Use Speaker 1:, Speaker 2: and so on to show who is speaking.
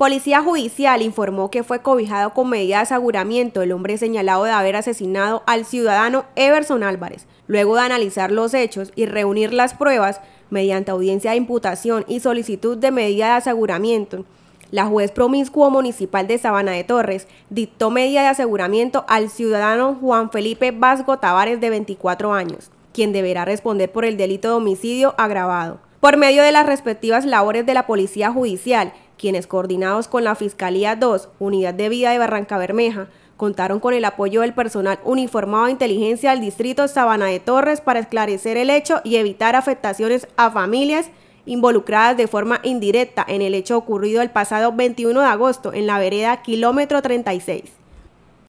Speaker 1: Policía Judicial informó que fue cobijado con medida de aseguramiento el hombre señalado de haber asesinado al ciudadano Everson Álvarez. Luego de analizar los hechos y reunir las pruebas mediante audiencia de imputación y solicitud de medida de aseguramiento, la juez promiscuo municipal de Sabana de Torres dictó medida de aseguramiento al ciudadano Juan Felipe Vasco Tavares de 24 años, quien deberá responder por el delito de homicidio agravado por medio de las respectivas labores de la Policía Judicial, quienes coordinados con la Fiscalía 2, Unidad de Vida de Barranca Bermeja, contaron con el apoyo del personal uniformado de inteligencia del distrito Sabana de Torres para esclarecer el hecho y evitar afectaciones a familias involucradas de forma indirecta en el hecho ocurrido el pasado 21 de agosto en la vereda kilómetro 36.